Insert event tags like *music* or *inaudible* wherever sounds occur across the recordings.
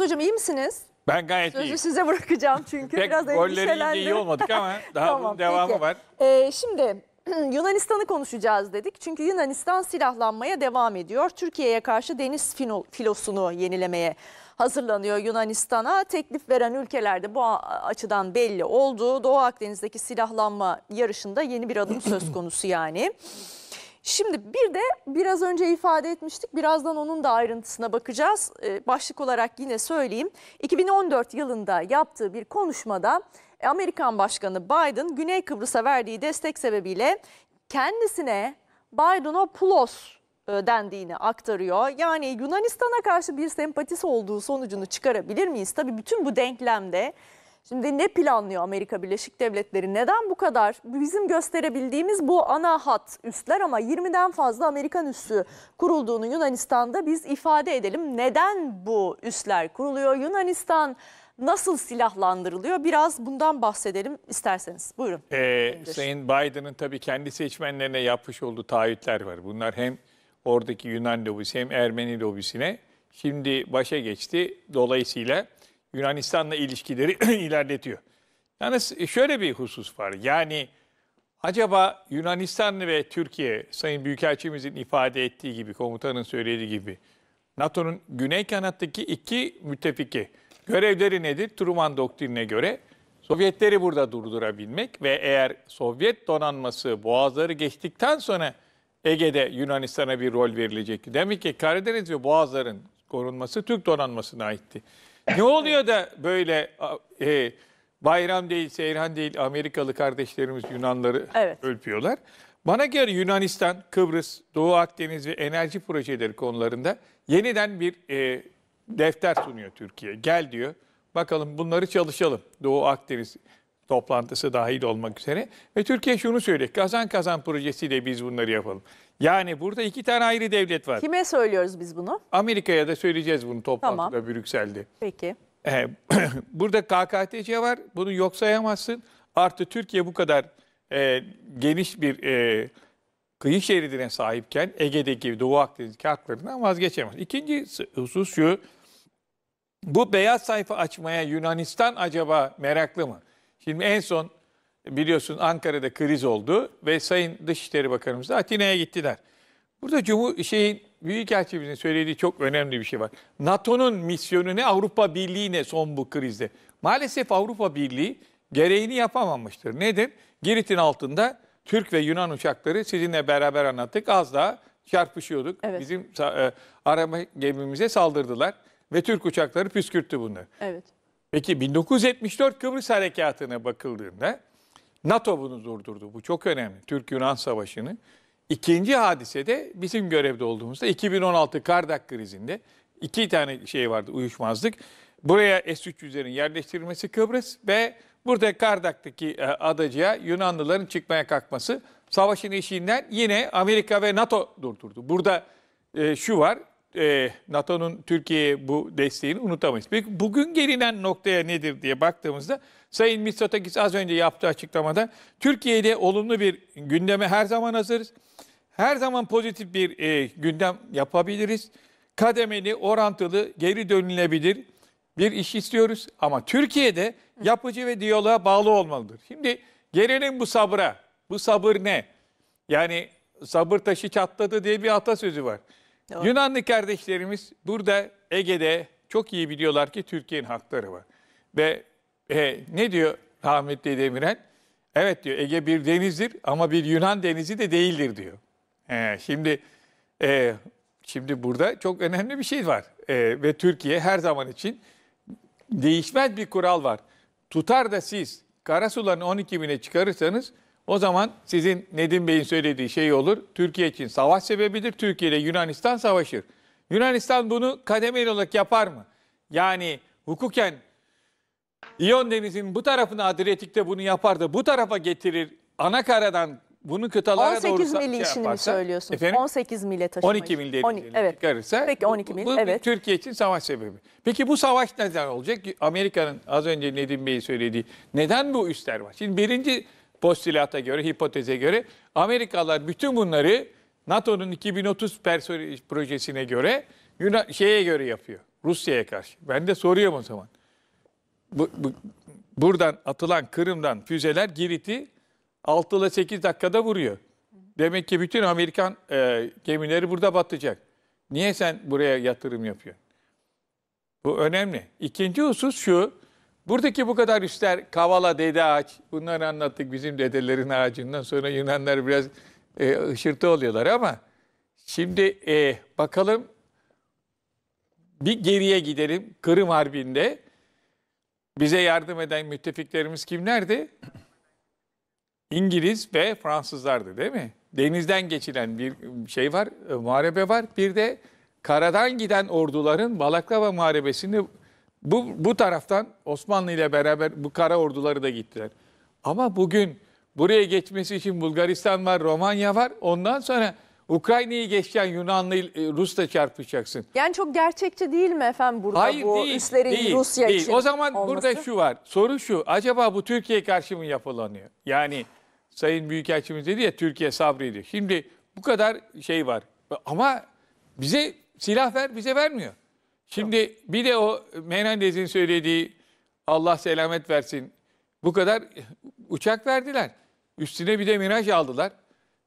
Hocam iyi misiniz? Ben gayet Sözü iyiyim. size bırakacağım çünkü Pek biraz endişelendim. iyi olmadık ama *laughs* daha tamam, bunun devamı peki. var. Ee, şimdi *clears throat* Yunanistan'ı konuşacağız dedik. Çünkü Yunanistan silahlanmaya devam ediyor. Türkiye'ye karşı deniz filosunu yenilemeye hazırlanıyor Yunanistan'a. Teklif veren ülkelerde bu açıdan belli oldu. Doğu Akdeniz'deki silahlanma yarışında yeni bir adım söz konusu yani. Şimdi bir de biraz önce ifade etmiştik. Birazdan onun da ayrıntısına bakacağız. Ee, başlık olarak yine söyleyeyim. 2014 yılında yaptığı bir konuşmada e, Amerikan Başkanı Biden Güney Kıbrıs'a verdiği destek sebebiyle kendisine Pulos e, dendiğini aktarıyor. Yani Yunanistan'a karşı bir sempatisi olduğu sonucunu çıkarabilir miyiz? Tabii bütün bu denklemde Şimdi ne planlıyor Amerika Birleşik Devletleri? Neden bu kadar? Bizim gösterebildiğimiz bu ana hat üstler ama 20'den fazla Amerikan üssü kurulduğunu Yunanistan'da biz ifade edelim. Neden bu üsler kuruluyor? Yunanistan nasıl silahlandırılıyor? Biraz bundan bahsedelim isterseniz. Buyurun. Ee, Sayın Biden'ın tabii kendi seçmenlerine yapmış olduğu taahhütler var. Bunlar hem oradaki Yunan lobisi hem Ermeni lobisine şimdi başa geçti. Dolayısıyla Yunanistan'la ilişkileri *clears throat* ilerletiyor. Yalnız e, şöyle bir husus var. Yani acaba Yunanistan ve Türkiye, Sayın Büyükelçimizin ifade ettiği gibi, komutanın söylediği gibi, NATO'nun güney kanattaki iki müttefiki görevleri nedir? Truman doktrinine göre Sovyetleri burada durdurabilmek ve eğer Sovyet donanması boğazları geçtikten sonra Ege'de Yunanistan'a bir rol verilecek. Demek ki Karadeniz ve boğazların korunması Türk donanmasına aitti. Ne oluyor da böyle e, bayram değil, seyran değil Amerikalı kardeşlerimiz Yunanları Evet. ölpüyorlar? Bana göre Yunanistan, Kıbrıs, Doğu Akdeniz ve enerji projeleri konularında yeniden bir e, defter sunuyor Türkiye. Gel diyor. Bakalım bunları çalışalım. Doğu Akdeniz toplantısı dahil olmak üzere. Ve Türkiye şunu söylüyor, kazan kazan projesiyle biz bunları yapalım. Yani burada iki tane ayrı devlet var. Kime söylüyoruz biz bunu? Amerika'ya da söyleyeceğiz bunu toplantıda tamam. Brüksel'de. Peki. Ee, *clears throat* burada KKTC var, bunu yok sayamazsın. Artı Türkiye bu kadar e, geniş bir e, kıyı şeridine sahipken Ege'deki Doğu Akdeniz'deki haklarından vazgeçemez. İkinci husus şu, bu beyaz sayfa açmaya Yunanistan acaba meraklı mı? Şimdi en son biliyorsun Ankara'da kriz oldu ve Sayın Dışişleri Bakanımız da Atina'ya gittiler. Burada Cumhur şeyin Büyükelçimizin söylediği çok önemli bir şey var. NATO'nun misyonu ne Avrupa Birliği ne son bu krizde. Maalesef Avrupa Birliği gereğini yapamamıştır. Nedir? Girit'in altında Türk ve Yunan uçakları sizinle beraber anlattık. Az daha çarpışıyorduk. Evet. Bizim e, arama gemimize saldırdılar ve Türk uçakları püskürttü bunu. Evet. Peki 1974 Kıbrıs Harekatı'na bakıldığında NATO bunu durdurdu. Bu çok önemli. Türk-Yunan Savaşı'nı. İkinci hadise de bizim görevde olduğumuzda 2016 Kardak krizinde iki tane şey vardı uyuşmazlık. Buraya S-300'lerin yerleştirilmesi Kıbrıs ve burada Kardak'taki e, adacıya Yunanlıların çıkmaya kalkması savaşın eşiğinden yine Amerika ve NATO durdurdu. Burada e, şu var e, NATO'nun Türkiye'ye bu desteğini unutamayız. Peki bugün gelinen noktaya nedir diye baktığımızda Sayın Mitsotakis az önce yaptığı açıklamada Türkiye ile olumlu bir gündeme her zaman hazırız. Her zaman pozitif bir e, gündem yapabiliriz. Kademeli, orantılı, geri dönülebilir bir iş istiyoruz. Ama Türkiye'de yapıcı ve diyaloğa bağlı olmalıdır. Şimdi gelelim bu sabıra, Bu sabır ne? Yani sabır taşı çatladı diye bir atasözü var. Doğru. Yunanlı kardeşlerimiz burada Ege'de çok iyi biliyorlar ki Türkiye'nin hakları var. Ve e, ne diyor rahmetli Demirel? Evet diyor Ege bir denizdir ama bir Yunan denizi de değildir diyor. E, şimdi e, şimdi burada çok önemli bir şey var. E, ve Türkiye her zaman için değişmez bir kural var. Tutar da siz karasularını 12 bine çıkarırsanız o zaman sizin Nedim Bey'in söylediği şey olur. Türkiye için savaş sebebidir. Türkiye ile Yunanistan savaşır. Yunanistan bunu kademeli olarak yapar mı? Yani hukuken İyon denizin bu tarafına Adriyatik'te bunu yapar da bu tarafa getirir. Ana bunu kıtalara 18 doğru 18 mil şey işini mi söylüyorsunuz? Efendim? 18 mile taşıma 12 mil dediğini evet. çıkarırsa Peki 12 mil, bu, bu evet. Türkiye için savaş sebebi. Peki bu savaş neden olacak? Amerika'nın az önce Nedim Bey söylediği neden bu üstler var? Şimdi birinci postilata göre, hipoteze göre Amerikalılar bütün bunları NATO'nun 2030 projesine göre Yunan şeye göre yapıyor. Rusya'ya karşı. Ben de soruyorum o zaman. Bu, bu, buradan atılan Kırım'dan füzeler Girit'i 6 ile 8 dakikada vuruyor. Demek ki bütün Amerikan e, gemileri burada batacak. Niye sen buraya yatırım yapıyorsun? Bu önemli. İkinci husus şu. Buradaki bu kadar işler kavala dede ağaç bunları anlattık bizim dedelerin ağacından sonra Yunanlar biraz e, ışırtı oluyorlar ama şimdi e, bakalım bir geriye gidelim Kırım Harbi'nde bize yardım eden müttefiklerimiz kimlerdi? İngiliz ve Fransızlardı değil mi? Denizden geçilen bir şey var, e, muharebe var. Bir de karadan giden orduların Balaklava Muharebesi'ni bu, bu taraftan Osmanlı ile beraber bu kara orduları da gittiler. Ama bugün buraya geçmesi için Bulgaristan var, Romanya var. Ondan sonra Ukrayna'yı geçen Yunanlı e, Rus'la çarpışacaksın. Yani çok gerçekçi değil mi efendim burada Hayır, bu değil, üstlerin değil, Rusya değil. için O zaman olması? burada şu var. Soru şu. Acaba bu Türkiye karşı mı yapılanıyor? Yani Sayın Büyükelçimiz dedi ya Türkiye sabrediyor. Şimdi bu kadar şey var. Ama bize silah ver bize vermiyor. Şimdi bir de o Menendez'in söylediği Allah selamet versin. Bu kadar uçak verdiler. Üstüne bir de Miraj aldılar.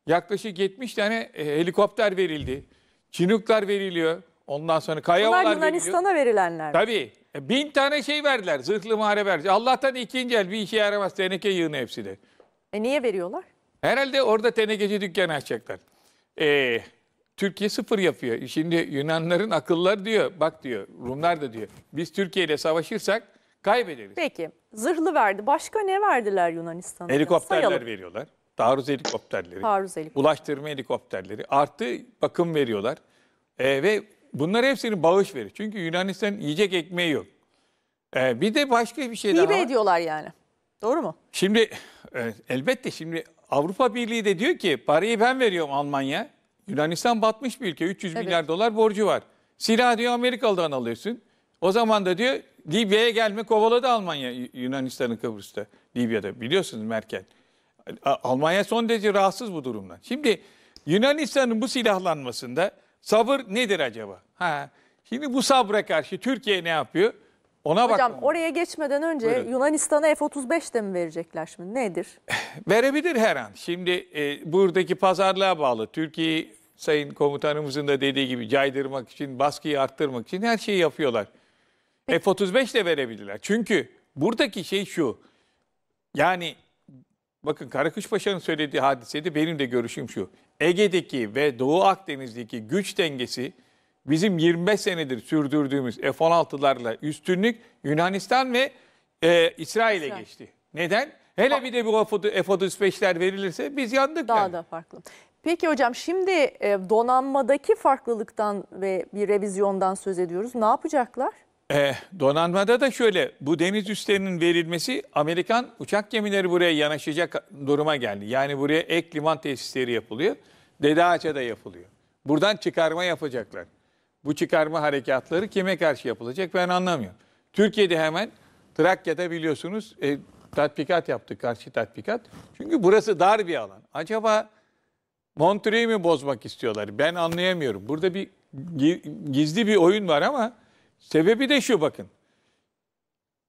Yaklaşık 70 tane e, helikopter verildi. Çinuklar veriliyor. Ondan sonra Kayaolar Bunlar veriliyor. Yunanistan'a verilenler. Tabii. E, bin tane şey verdiler. Zırhlı muharebe verdiler. Allah'tan ikinci el bir işe yaramaz. Teneke yığını hepsi de. E niye veriyorlar? Herhalde orada tenekeci dükkanı açacaklar. Eee... Türkiye sıfır yapıyor. Şimdi Yunanların akılları diyor, bak diyor, Rumlar da diyor. Biz Türkiye ile savaşırsak kaybederiz. Peki, zırhlı verdi. Başka ne verdiler Yunanistan'a? Helikopterler Sayalım. veriyorlar. Taarruz helikopterleri. Taarruz helikopter. Ulaştırma helikopterleri. Artı bakım veriyorlar. Ee, ve bunlar hepsini bağış verir. Çünkü Yunanistan yiyecek ekmeği yok. Ee, bir de başka bir şey Hibe daha var. ediyorlar yani. Doğru mu? Şimdi e, elbette şimdi Avrupa Birliği de diyor ki parayı ben veriyorum Almanya. Yunanistan batmış bir ülke. 300 evet. milyar dolar borcu var. Silah diyor Amerikalı'dan alıyorsun. O zaman da diyor Libya'ya gelme kovaladı Almanya Yunanistan'ın Kıbrıs'ta. Libya'da biliyorsunuz Merkel. Almanya son derece rahatsız bu durumdan. Şimdi Yunanistan'ın bu silahlanmasında sabır nedir acaba? Ha, şimdi bu sabra karşı Türkiye ne yapıyor? Ona Hocam oraya geçmeden önce Buyurun. Yunanistan'a F-35 de mi verecekler şimdi? Nedir? *laughs* Verebilir her an. Şimdi e, buradaki pazarlığa bağlı. Türkiye Sayın Komutanımızın da dediği gibi caydırmak için, baskıyı arttırmak için her şeyi yapıyorlar. F-35 de verebilirler. Çünkü buradaki şey şu. Yani bakın Karakış Paşa'nın söylediği hadisede benim de görüşüm şu. Ege'deki ve Doğu Akdeniz'deki güç dengesi bizim 25 senedir sürdürdüğümüz F-16'larla üstünlük Yunanistan ve e, İsrail'e İsrail. geçti. Neden? Hele bir de bu F-35'ler verilirse biz yandık. Daha yani. da farklı. Peki hocam şimdi e, donanmadaki farklılıktan ve bir revizyondan söz ediyoruz. Ne yapacaklar? E, donanmada da şöyle bu deniz üslerinin verilmesi Amerikan uçak gemileri buraya yanaşacak duruma geldi. Yani buraya ek liman tesisleri yapılıyor. Dede Ağaç'a da yapılıyor. Buradan çıkarma yapacaklar bu çıkarma harekatları kime karşı yapılacak ben anlamıyorum. Türkiye'de hemen Trakya'da biliyorsunuz e, tatbikat yaptık, karşı tatbikat. Çünkü burası dar bir alan. Acaba Montreux'u mi bozmak istiyorlar? Ben anlayamıyorum. Burada bir gizli bir oyun var ama sebebi de şu bakın.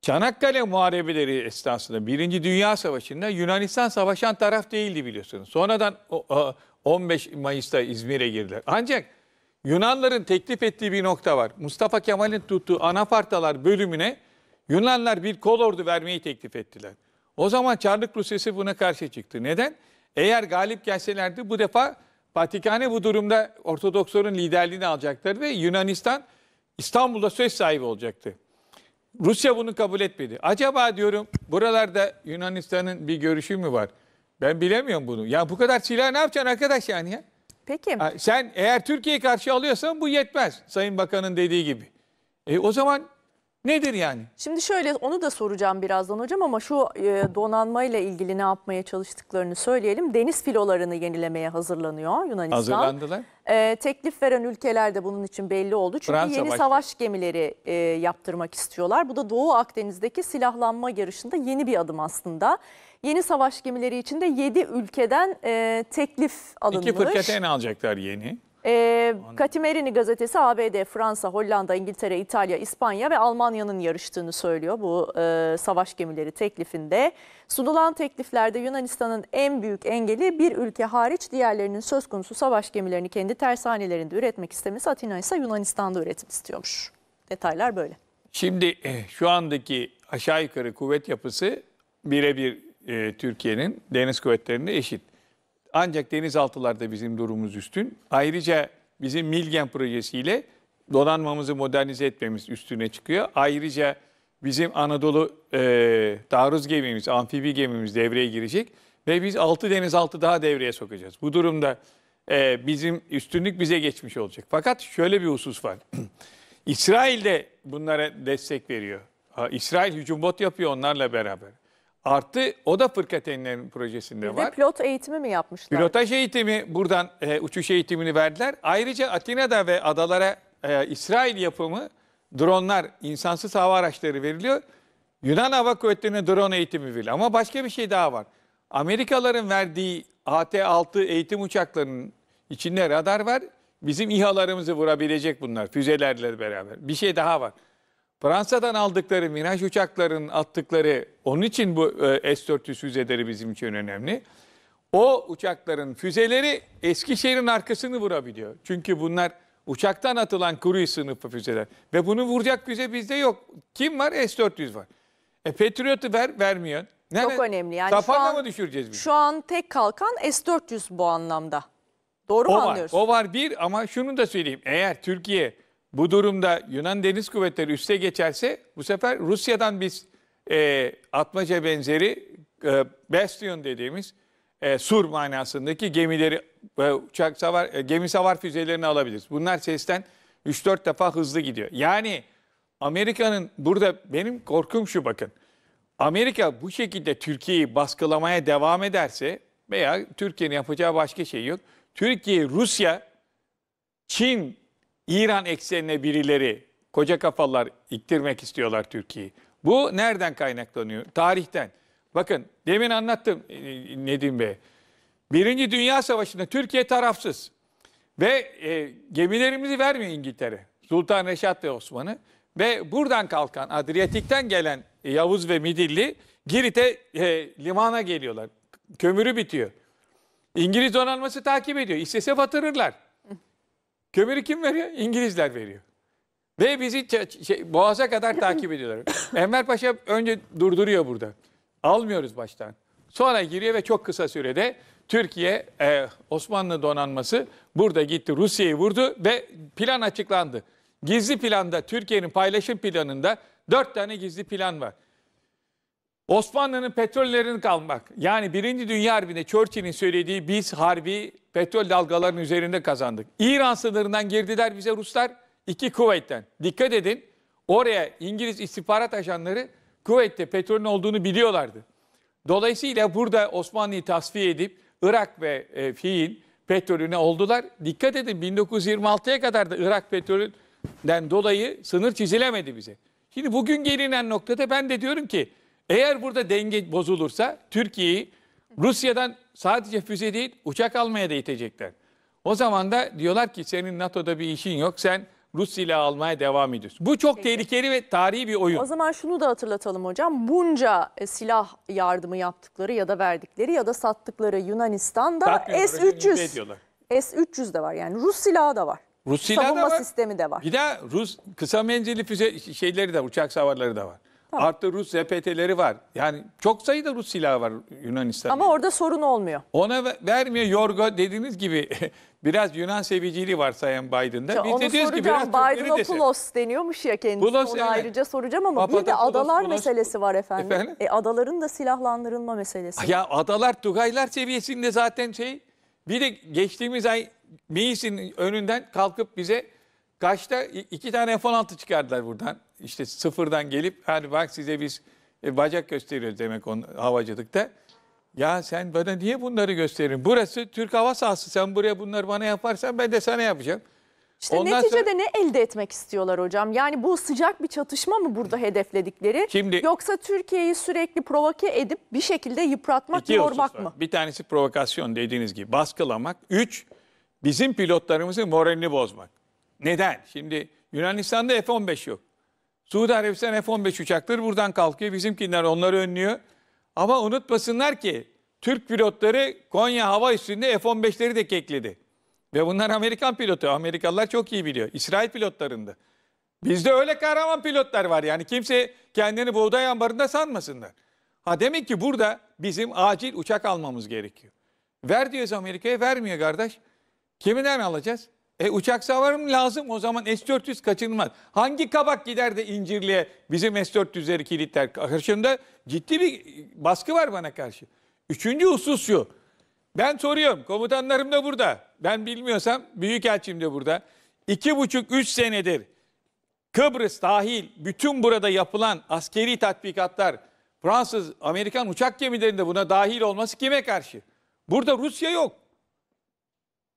Çanakkale muharebeleri esnasında Birinci Dünya Savaşı'nda Yunanistan savaşan taraf değildi biliyorsunuz. Sonradan 15 Mayıs'ta İzmir'e girdiler. Ancak Yunanların teklif ettiği bir nokta var. Mustafa Kemal'in tuttuğu Anafartalar bölümüne Yunanlar bir kol ordu vermeyi teklif ettiler. O zaman Çarlık Rusyası buna karşı çıktı. Neden? Eğer galip gelselerdi bu defa Patikane bu durumda Ortodoksların liderliğini alacaklar ve Yunanistan İstanbul'da söz sahibi olacaktı. Rusya bunu kabul etmedi. Acaba diyorum buralarda Yunanistan'ın bir görüşü mü var? Ben bilemiyorum bunu. Ya bu kadar silah ne yapacaksın arkadaş yani ya? Peki. Sen eğer Türkiye'yi karşı alıyorsan bu yetmez. Sayın Bakan'ın dediği gibi. E, o zaman nedir yani? Şimdi şöyle onu da soracağım birazdan hocam ama şu e, donanmayla ilgili ne yapmaya çalıştıklarını söyleyelim. Deniz filolarını yenilemeye hazırlanıyor Yunanistan. Hazırlandılar. E, teklif veren ülkeler de bunun için belli oldu. Çünkü Fransa yeni başladı. savaş gemileri e, yaptırmak istiyorlar. Bu da Doğu Akdeniz'deki silahlanma yarışında yeni bir adım aslında. Yeni savaş gemileri için de 7 ülkeden e, teklif alınmış. İki fırkateyn alacaklar yeni. E, Katimerini gazetesi ABD, Fransa, Hollanda, İngiltere, İtalya, İspanya ve Almanya'nın yarıştığını söylüyor bu e, savaş gemileri teklifinde. Sunulan tekliflerde Yunanistan'ın en büyük engeli bir ülke hariç diğerlerinin söz konusu savaş gemilerini kendi tersanelerinde üretmek istemesi. Atina ise Yunanistan'da üretim istiyormuş. Detaylar böyle. Şimdi eh, şu andaki aşağı yukarı kuvvet yapısı birebir e, Türkiye'nin deniz kuvvetlerine eşit. Ancak denizaltılarda bizim durumumuz üstün. Ayrıca bizim Milgen projesiyle donanmamızı modernize etmemiz üstüne çıkıyor. Ayrıca bizim Anadolu e, taarruz gemimiz, amfibi gemimiz devreye girecek ve biz 6 denizaltı daha devreye sokacağız. Bu durumda e, bizim üstünlük bize geçmiş olacak. Fakat şöyle bir husus var. *clears throat* İsrail de bunlara destek veriyor. Ha, İsrail hücum bot yapıyor onlarla beraber. Artı o da fırkateynlerin projesinde Bir var. pilot eğitimi mi yapmışlar? Pilotaj eğitimi buradan e, uçuş eğitimini verdiler. Ayrıca Atina'da ve adalara e, İsrail yapımı dronlar, insansız hava araçları veriliyor. Yunan Hava Kuvvetleri'ne drone eğitimi veriliyor. Ama başka bir şey daha var. Amerikalıların verdiği AT-6 eğitim uçaklarının içinde radar var. Bizim İHA'larımızı vurabilecek bunlar füzelerle beraber. Bir şey daha var. Fransa'dan aldıkları minaj uçakların attıkları, onun için bu e, S-400 füzeleri bizim için önemli. O uçakların füzeleri Eskişehir'in arkasını vurabiliyor. Çünkü bunlar uçaktan atılan kuru sınıfı füzeler. Ve bunu vuracak füze bizde yok. Kim var? S-400 var. E Patriot'u ver, vermiyor. Nerede? Çok önemli. Yani Sapanla şu an, mı düşüreceğiz biz? Şu an tek kalkan S-400 bu anlamda. Doğru o mu var, anlıyoruz? O var bir ama şunu da söyleyeyim. Eğer Türkiye bu durumda Yunan Deniz Kuvvetleri üste geçerse bu sefer Rusya'dan biz e, atmaca benzeri e, Bastion dediğimiz e, sur manasındaki gemileri e, uçak savar e, gemi savar füzelerini alabiliriz. Bunlar sesten 3-4 defa hızlı gidiyor. Yani Amerika'nın burada benim korkum şu bakın. Amerika bu şekilde Türkiye'yi baskılamaya devam ederse veya Türkiye'nin yapacağı başka şey yok. Türkiye, Rusya, Çin İran eksenine birileri, koca kafalar iktirmek istiyorlar Türkiye'yi. Bu nereden kaynaklanıyor? Tarihten. Bakın demin anlattım e, e, Nedim Bey. Birinci Dünya Savaşı'nda Türkiye tarafsız. Ve e, gemilerimizi vermiyor İngiltere. Sultan Reşat ve Osman'ı. Ve buradan kalkan Adriyatik'ten gelen Yavuz ve Midilli Girit'e e, limana geliyorlar. Kömürü bitiyor. İngiliz donanması takip ediyor. İstese batırırlar. Kömürü kim veriyor? İngilizler veriyor. Ve bizi şey, boğaza kadar takip ediyorlar. *laughs* Enver Paşa önce durduruyor burada. Almıyoruz baştan. Sonra giriyor ve çok kısa sürede Türkiye, e, Osmanlı donanması burada gitti. Rusya'yı vurdu ve plan açıklandı. Gizli planda, Türkiye'nin paylaşım planında dört tane gizli plan var. Osmanlı'nın petrollerini kalmak. Yani Birinci Dünya Harbi'nde Churchill'in söylediği biz harbi petrol dalgalarının üzerinde kazandık. İran sınırından girdiler bize Ruslar. iki Kuveyt'ten. Dikkat edin oraya İngiliz istihbarat ajanları Kuveyt'te petrolün olduğunu biliyorlardı. Dolayısıyla burada Osmanlı'yı tasfiye edip Irak ve e, Fiil petrolüne oldular. Dikkat edin 1926'ya kadar da Irak petrolünden dolayı sınır çizilemedi bize. Şimdi bugün gelinen noktada ben de diyorum ki eğer burada denge bozulursa Türkiye'yi Rusya'dan sadece füze değil uçak almaya da itecekler. O zaman da diyorlar ki senin NATO'da bir işin yok sen Rus ile almaya devam ediyorsun. Bu çok Peki. tehlikeli ve tarihi bir oyun. O zaman şunu da hatırlatalım hocam. Bunca e, silah yardımı yaptıkları ya da verdikleri ya da sattıkları Yunanistan'da S-300. S-300 de var yani Rus silahı da var. Rus silahı Savunma da var. sistemi de var. Bir de Rus kısa menzilli füze şeyleri de uçak savarları da var. Artı Rus RPT'leri var. Yani çok sayıda Rus silahı var Yunanistan'da. Ama orada sorun olmuyor. Ona vermiyor Yorgo dediğiniz gibi *laughs* biraz Yunan seviciliği var Sayın Biden'da. Biz onu soracağım. gibi biraz Biden Pulos deniyormuş ya kendisi. Pulos, Onu evet. ayrıca soracağım ama Papata, bir de adalar Pulos, meselesi var efendim. efendim? E, adaların da silahlandırılma meselesi. Ya adalar Tugaylar seviyesinde zaten şey. Bir de geçtiğimiz ay Meis'in önünden kalkıp bize Kaçta iki tane F-16 çıkardılar buradan. İşte sıfırdan gelip hadi bak size biz e, bacak gösteriyoruz demek on, havacılıkta. Ya sen bana niye bunları gösterin? Burası Türk hava sahası. Sen buraya bunları bana yaparsan ben de sana yapacağım. İşte Ondan neticede sonra... ne elde etmek istiyorlar hocam? Yani bu sıcak bir çatışma mı burada hedefledikleri? Şimdi, Yoksa Türkiye'yi sürekli provoke edip bir şekilde yıpratmak, yormak mı? Bir tanesi provokasyon dediğiniz gibi baskılamak. Üç, bizim pilotlarımızın moralini bozmak. Neden? Şimdi Yunanistan'da F-15 yok. Suudi Arabistan F-15 uçakları buradan kalkıyor. Bizimkiler onları önlüyor. Ama unutmasınlar ki Türk pilotları Konya hava üstünde F-15'leri de kekledi. Ve bunlar Amerikan pilotu. Amerikalılar çok iyi biliyor. İsrail pilotlarında. Bizde öyle kahraman pilotlar var yani. Kimse kendini buğday ambarında sanmasınlar. Ha demek ki burada bizim acil uçak almamız gerekiyor. Ver diyoruz Amerika'ya vermiyor kardeş. Kiminden alacağız? E uçak savarım lazım o zaman S-400 kaçınılmaz. Hangi kabak gider de İncirli'ye bizim S-400'leri kilitler? Karşımda ciddi bir e, baskı var bana karşı. Üçüncü husus şu. Ben soruyorum komutanlarım da burada. Ben bilmiyorsam büyükelçim de burada. İki buçuk üç senedir Kıbrıs dahil bütün burada yapılan askeri tatbikatlar Fransız, Amerikan uçak gemilerinde buna dahil olması kime karşı? Burada Rusya yok.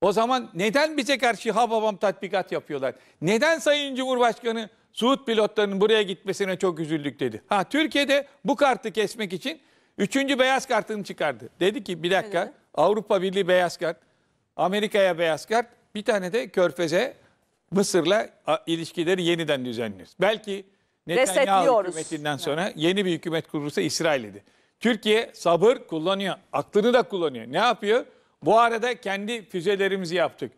O zaman neden bize karşı Hababam tatbikat yapıyorlar? Neden Sayın Cumhurbaşkanı Suud pilotlarının buraya gitmesine çok üzüldük dedi. Ha Türkiye'de bu kartı kesmek için 3. beyaz kartını çıkardı. Dedi ki bir dakika evet. Avrupa Birliği beyaz kart, Amerika'ya beyaz kart, bir tane de Körfez'e Mısır'la ilişkileri yeniden düzenliyoruz. Belki Netanyahu hükümetinden sonra yeni bir hükümet kurulursa İsrail Türkiye sabır kullanıyor, aklını da kullanıyor. Ne yapıyor? Bu arada kendi füzelerimizi yaptık.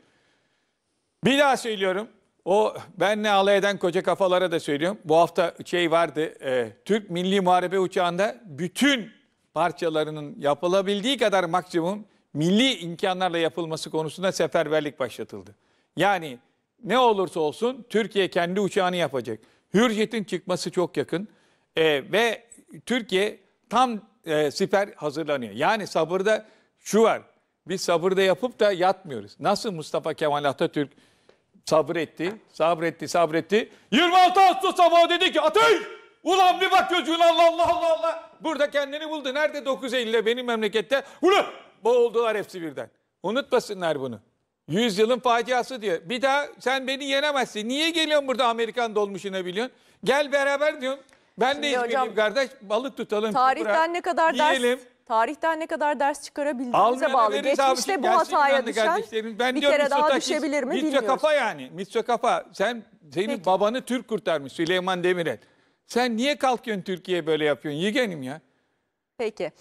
Bir daha söylüyorum. O benle alay eden koca kafalara da söylüyorum. Bu hafta şey vardı. E, Türk Milli Muharebe Uçağı'nda bütün parçalarının yapılabildiği kadar maksimum milli imkanlarla yapılması konusunda seferberlik başlatıldı. Yani ne olursa olsun Türkiye kendi uçağını yapacak. Hürjet'in çıkması çok yakın e, ve Türkiye tam e, siper hazırlanıyor. Yani sabırda şu var bir sabırda yapıp da yatmıyoruz. Nasıl Mustafa Kemal Atatürk etti, sabretti, sabretti. 26 Ağustos sabahı dedi ki ateş! Ulan bir bakıyoruz Yunanlı Allah Allah Allah. Burada kendini buldu. Nerede 9 Eylül'e benim memlekette? Ulan boğuldular hepsi birden. Unutmasınlar bunu. Yüzyılın faciası diyor. Bir daha sen beni yenemezsin. Niye geliyorsun burada Amerikan dolmuşuna biliyorsun? Gel beraber diyorum. Ben Şimdi de hiç hocam, kardeş. Balık tutalım. Tarihten ne kadar yiyelim. ders Tarihten ne kadar ders çıkarabildiğimize bağlı. Geçmişte bu hataya düşen ben bir kere daha düşebilir mi bilmiyoruz. Kafa yani. Mitso Kafa sen senin Peki. babanı Türk kurtarmış Süleyman Demirel. Sen niye kalkıyorsun Türkiye'ye böyle yapıyorsun? Yegenim ya. Peki.